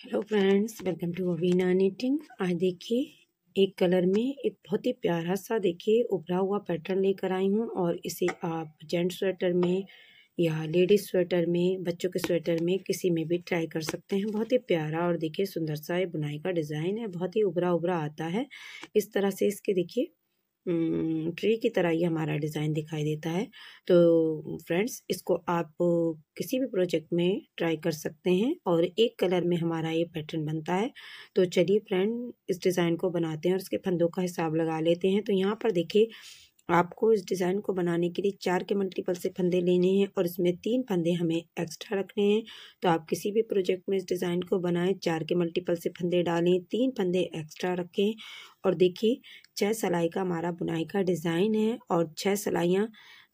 hello friends welcome to Avina knitting आज देखिए एक कलर में एक बहुत ही प्यारा सा देखिए उभरा हुआ पैटर्न लेकर आई हूँ और इसे आप जेंट स्वेटर में या लेडीज स्वेटर में बच्चों के स्वेटर में किसी में भी ट्राई कर सकते हैं बहुत ही प्यारा और देखिए सुंदर सा ये बुनाई का डिज़ाइन है बहुत ही उभरा उभरा आता है इस तरह से इसके देखिए ट्री की तरह ये हमारा डिज़ाइन दिखाई देता है तो फ्रेंड्स इसको आप किसी भी प्रोजेक्ट में ट्राई कर सकते हैं और एक कलर में हमारा ये पैटर्न बनता है तो चलिए फ्रेंड इस डिज़ाइन को बनाते हैं और उसके फंदों का हिसाब लगा लेते हैं तो यहाँ पर देखिए आपको इस डिज़ाइन को बनाने के लिए चार के मल्टीपल से फंदे लेने हैं और इसमें तीन फंदे हमें एक्स्ट्रा रखने हैं तो आप किसी भी प्रोजेक्ट में इस डिज़ाइन को बनाएं चार के मल्टीपल से फंदे डालें तीन फंदे एक्स्ट्रा रखें और देखिए छः सलाई का हमारा बुनाई का डिज़ाइन है और छः सलाइयाँ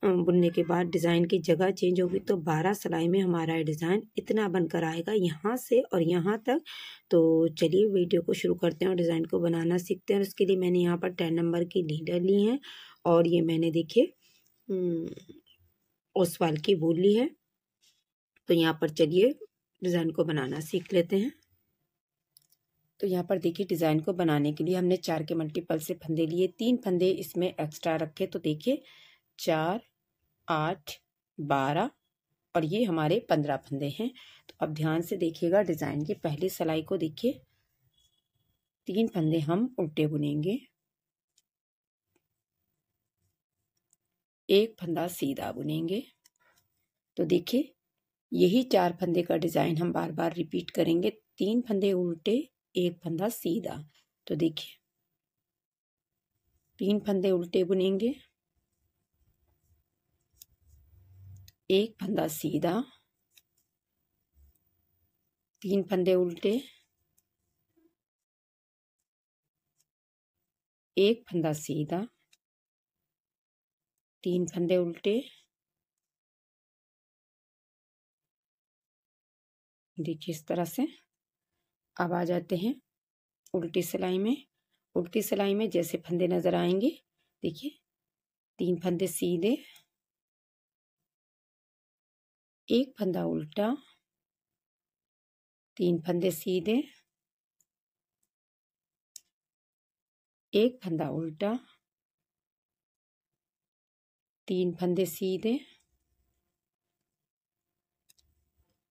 बुनने के बाद डिज़ाइन की जगह चेंज होगी तो बारह सिलाई में हमारा डिज़ाइन इतना बनकर आएगा यहाँ से और यहाँ तक तो चलिए वीडियो को शुरू करते हैं और डिज़ाइन को बनाना सीखते हैं और उसके लिए मैंने यहाँ पर टेन नंबर की लीडर ली हैं और ये मैंने देखिए ओसवाल की बोल ली है तो यहाँ पर चलिए डिज़ाइन को बनाना सीख लेते हैं तो यहाँ पर देखिए डिज़ाइन को बनाने के लिए हमने चार के मल्टीपल से फंदे लिए तीन फंदे इसमें एक्स्ट्रा रखे तो देखिए चार आठ बारह और ये हमारे पंद्रह फंदे हैं तो अब ध्यान से देखिएगा डिज़ाइन की पहली सिलाई को देखिए तीन फंदे हम उल्टे बुनेंगे एक फंदा सीधा बुनेंगे तो देखिए यही चार फंदे का डिज़ाइन हम बार बार रिपीट करेंगे तीन फंदे उल्टे एक फंदा सीधा तो देखिए तीन फंदे उल्टे बुनेंगे एक फंदा सीधा तीन फंदे उल्टे एक फंदा सीधा तीन फंदे उल्टे देखिए इस तरह से अब आ जाते हैं उल्टी सिलाई में उल्टी सिलाई में जैसे फंदे नज़र आएंगे देखिए तीन फंदे सीधे एक फंदा उल्टा तीन फंदे सीधे एक फंदा उल्टा तीन फंदे सीधे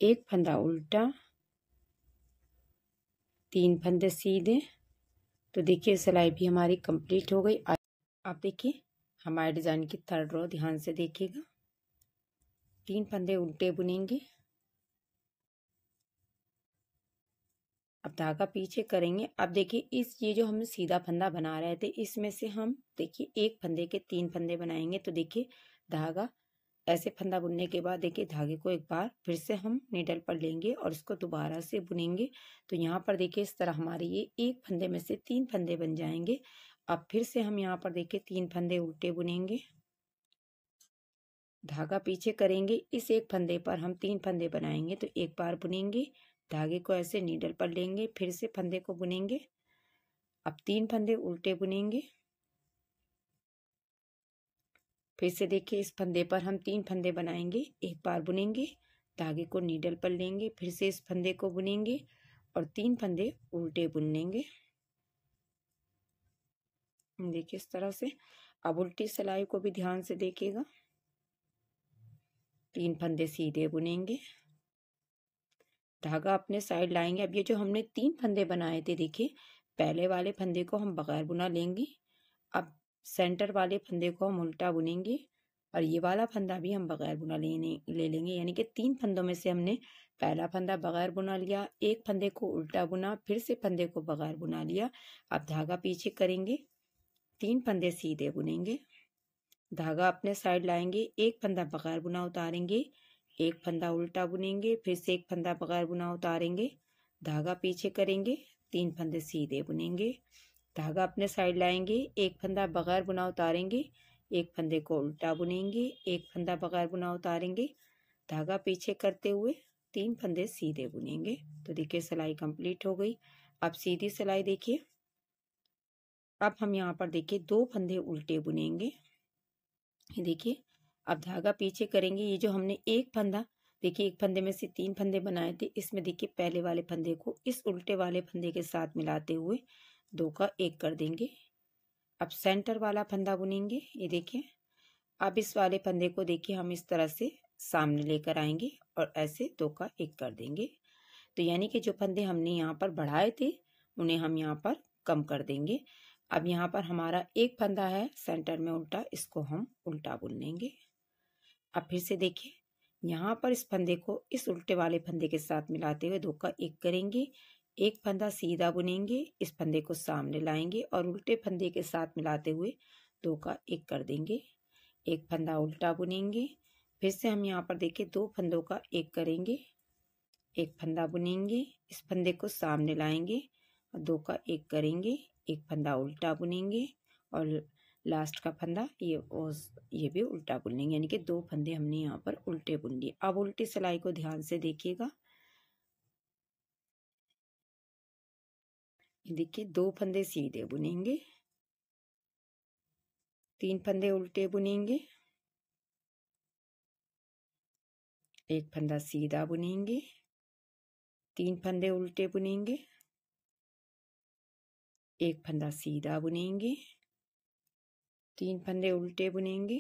एक फंदा उल्टा तीन फंदे सीधे तो देखिए सिलाई भी हमारी कंप्लीट हो गई आप देखिए हमारे डिज़ाइन की थर्ड रो ध्यान से देखिएगा तीन फंदे उल्टे बुनेंगे अब धागा पीछे करेंगे अब देखिए इस ये जो हमने सीधा फंदा बना रहे थे इसमें से हम देखिए एक फंदे के तीन फंदे बनाएंगे तो देखिए धागा ऐसे फंदा बुनने के बाद देखिए धागे को एक बार फिर से हम नीडल पर लेंगे और इसको दोबारा से बुनेंगे तो यहाँ पर देखिए इस तरह हमारे ये एक फंदे में से तीन फंदे बन जाएंगे अब फिर से हम यहाँ पर देखिए तीन फंदे उल्टे बुनेंगे धागा पीछे करेंगे इस एक फंदे पर हम तीन फंदे बनाएंगे तो एक बार बुनेंगे धागे को ऐसे नीडल पर लेंगे फिर से फंदे को बुनेंगे अब तीन फंदे उल्टे बुनेंगे फिर से देखिए इस फंदे पर हम तीन फंदे बनाएंगे एक बार बुनेंगे धागे को नीडल पर लेंगे फिर से इस फंदे को बुनेंगे और तीन फंदे उल्टे बुन लेंगे देखिए इस तरह से अब उल्टी सिलाई को भी ध्यान से देखिएगा तीन फंदे सीधे बुनेंगे धागा अपने साइड लाएंगे अब ये जो हमने तीन फंदे बनाए थे देखिए पहले वाले फंदे को हम बगैर बुना लेंगे अब सेंटर वाले फंदे को हम उल्टा बुनेंगे और ये वाला फंदा भी हम बगैर बुना लेने ले लेंगे यानी कि तीन फंदों में से हमने पहला फंदा बगैर बुना लिया एक फंदे को उल्टा बुना फिर से फंदे को बगैर बुना लिया अब धागा पीछे करेंगे तीन फंदे सीधे बुनेंगे धागा अपने साइड लाएंगे एक फंदा बगैर बुना उतारेंगे एक फंदा उल्टा बुनेंगे फिर से एक फंदा बगैर बुना उतारेंगे धागा पीछे करेंगे तीन फंदे सीधे बुनेंगे धागा अपने साइड लाएंगे एक फंदा बगैर बुना उतारेंगे एक फंदे को उल्टा बुनेंगे एक फंदा बगैर बुना उतारेंगे धागा पीछे करते हुए तीन फंदे सीधे बुनेंगे तो देखिए सिलाई कंप्लीट हो गई अब सीधी सिलाई देखिए अब हम यहाँ पर देखिए दो फंदे उल्टे बुनेंगे देखिए अब धागा पीछे करेंगे ये जो हमने एक फंदा देखिए एक फंदे में से तीन फंदे बनाए थे इसमें देखिए पहले वाले फंदे को इस उल्टे वाले फंदे के साथ मिलाते हुए दो का एक कर देंगे अब सेंटर वाला फंदा बुनेंगे ये देखिए अब इस वाले फंदे को देखिए हम इस तरह से सामने लेकर आएंगे और ऐसे दो का एक कर देंगे तो यानी कि जो फंदे हमने यहाँ पर बढ़ाए थे उन्हें हम यहाँ पर कम कर देंगे अब यहाँ पर हमारा एक फंदा है सेंटर में उल्टा इसको हम उल्टा बुन लेंगे अब फिर से देखिए यहाँ पर इस फंदे को इस उल्टे वाले फंदे के साथ मिलाते हुए दो का एक करेंगे एक फंदा सीधा बुनेंगे इस फंदे को सामने लाएंगे और उल्टे फंदे के साथ मिलाते हुए दो का एक कर देंगे एक फंदा उल्टा बुनेंगे फिर से हम यहाँ पर देखें दो फंदों का एक करेंगे एक फंदा बुनेंगे इस फंदे को सामने लाएंगे और दो का एक करेंगे एक फंदा उल्टा बुनेंगे और लास्ट का फंदा ये और ये भी उल्टा बुन लेंगे यानी कि दो फंदे हमने यहाँ पर उल्टे बुन लिए अब उल्टी सिलाई को ध्यान से देखिएगा देखिए दो फंदे सीधे बुनेंगे तीन फंदे उल्टे बुनेंगे एक फंदा सीधा बुनेंगे तीन फंदे उल्टे बुनेंगे एक फंदा सीधा बुनेंगे तीन फंदे उल्टे बुनेंगे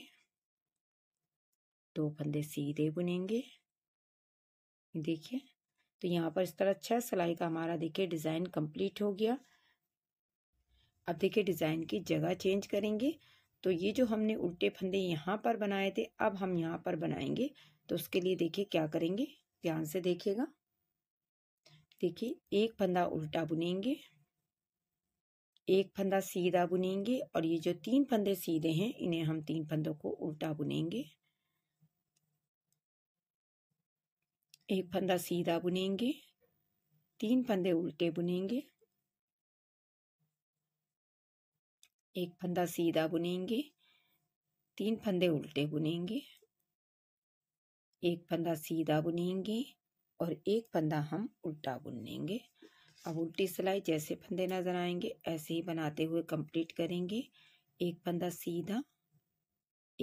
दो फंदे सीधे बुनेंगे देखिए तो यहाँ पर इस तरह अच्छा सिलाई का हमारा देखिए डिज़ाइन कंप्लीट हो गया अब देखिए डिज़ाइन की जगह चेंज करेंगे तो ये जो हमने उल्टे फंदे यहाँ पर बनाए थे अब हम यहाँ पर बनाएंगे तो उसके लिए देखिए क्या करेंगे ध्यान से देखिएगा देखिए एक फंदा उल्टा बुनेंगे एक फंदा सीधा बुनेंगे और ये जो तीन फंदे सीधे हैं इन्हें हम तीन फंदों को उल्टा बुनेंगे एक फंदा सीधा बुनेंगे तीन फंदे उल्टे बुनेंगे एक फंदा सीधा बुनेंगे तीन फंदे उल्टे बुनेंगे एक फंदा सीधा बुनेंगे और एक फंदा हम उल्टा बुनेंगे अब उल्टी सिलाई जैसे फंदे नज़र आएंगे ऐसे ही बनाते हुए कंप्लीट करेंगे एक फंदा सीधा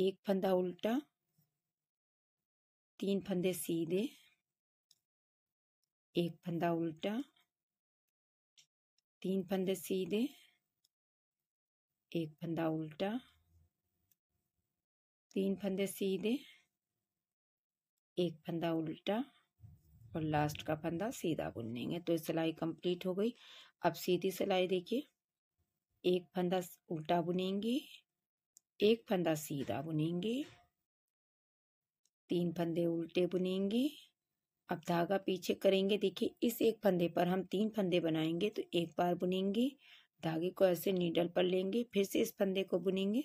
एक फंदा उल्टा तीन फंदे सीधे एक फंदा उल्टा तीन फंदे सीधे एक फंदा उल्टा तीन फंदे सीधे एक फंदा उल्टा और लास्ट का फंदा सीधा बुन लेंगे तो सिलाई कंप्लीट हो गई अब सीधी सिलाई देखिए एक फंदा उल्टा बुनेंगे एक फंदा सीधा बुनेंगे तीन फंदे उल्टे बुनेंगे अब धागा पीछे करेंगे देखिए इस एक फंदे पर हम तीन फंदे बनाएंगे तो एक बार बुनेंगे धागे को ऐसे नीडल पर लेंगे फिर से इस फंदे को बुनेंगे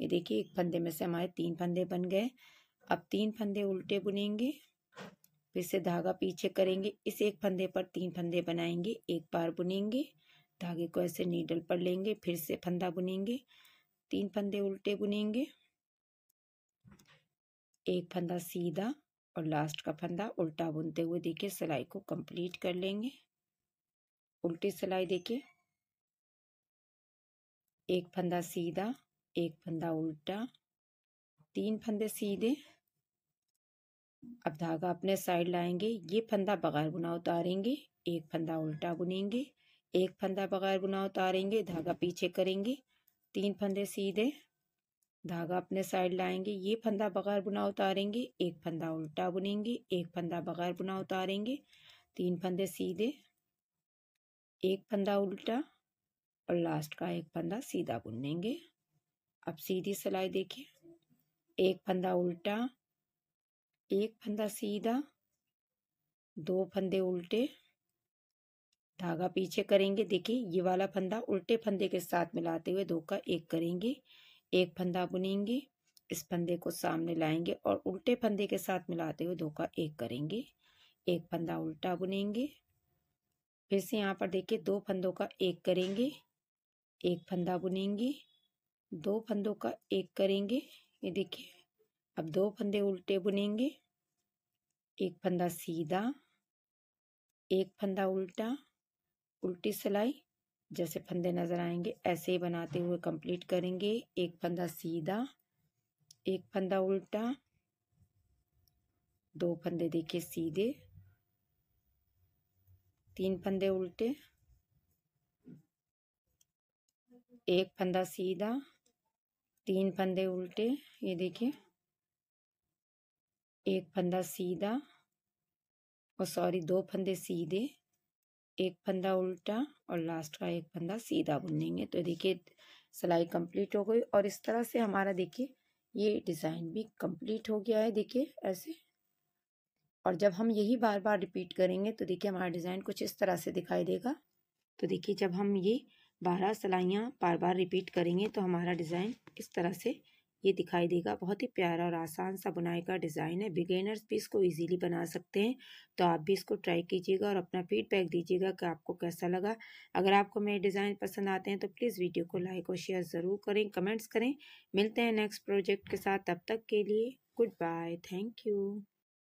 ये देखिए एक फंदे में से हमारे तीन फंदे बन गए अब तीन फंदे उल्टे बुनेंगे फिर से धागा पीछे करेंगे इस एक फंदे पर तीन फंदे बनाएंगे एक बार बुनेंगे धागे को ऐसे नीडल पर लेंगे फिर से फंदा बुनेंगे तीन फंदे उल्टे बुनेंगे एक फंदा सीधा और लास्ट का फंदा उल्टा बुनते हुए देखिए सिलाई को कंप्लीट कर लेंगे उल्टी सिलाई देखिए एक फंदा सीधा एक फंदा उल्टा तीन फंदे सीधे अब धागा अपने साइड लाएंगे ये फंदा बगैर बुना उतारेंगे एक फंदा उल्टा बुनेंगे एक फंदा बगैर बुना उतारेंगे धागा पीछे करेंगे तीन फंदे सीधे धागा अपने साइड लाएंगे ये फंदा बगैर बुना उतारेंगे एक फंदा उल्टा बुनेंगे एक फंदा बगैर बुना उतारेंगे तीन फंदे सीधे एक फंदा उल्टा और लास्ट का एक फंदा सीधा बुनेंगे अब सीधी सिलाई देखिए एक फंदा उल्टा एक फंदा सीधा दो फंदे उल्टे धागा पीछे करेंगे देखिए ये वाला फंदा उल्टे फंदे के साथ मिलाते हुए दो का एक करेंगे एक फंदा बुनेंगे इस फंदे को सामने लाएंगे और उल्टे फंदे के साथ मिलाते हुए दो का एक करेंगे एक फंदा उल्टा बुनेंगे फिर से यहाँ पर देखिए दो फंदों का एक करेंगे एक फंदा बुनेंगे दो फंदों का एक करेंगे ये देखिए अब दो फंदे उल्टे बुनेंगे एक फंदा सीधा एक फंदा उल्टा उल्टी सिलाई जैसे फंदे नज़र आएंगे ऐसे ही बनाते हुए कंप्लीट करेंगे एक फंदा सीधा एक फंदा उल्टा दो फंदे देखिए सीधे तीन फंदे उल्टे एक फंदा सीधा तीन फंदे उल्टे ये देखिए एक फंदा सीधा और सॉरी दो फंदे सीधे एक फंदा उल्टा और लास्ट का एक फंदा सीधा बुनेंगे तो देखिए सिलाई कंप्लीट हो गई और इस तरह से हमारा देखिए ये डिज़ाइन भी कंप्लीट हो गया है देखिए ऐसे और जब हम यही बार बार रिपीट करेंगे तो देखिए हमारा डिज़ाइन कुछ इस तरह से दिखाई देगा तो देखिए जब हम ये बारह सिलाइयाँ बार बार रिपीट करेंगे तो हमारा डिज़ाइन इस तरह से ये दिखाई देगा बहुत ही प्यारा और आसान सा बुनाई का डिज़ाइन है बिगेनर्स भी इसको इजीली बना सकते हैं तो आप भी इसको ट्राई कीजिएगा और अपना फीडबैक दीजिएगा कि आपको कैसा लगा अगर आपको मेरे डिज़ाइन पसंद आते हैं तो प्लीज़ वीडियो को लाइक और शेयर ज़रूर करें कमेंट्स करें मिलते हैं नेक्स्ट प्रोजेक्ट के साथ तब तक के लिए गुड बाय थैंक यू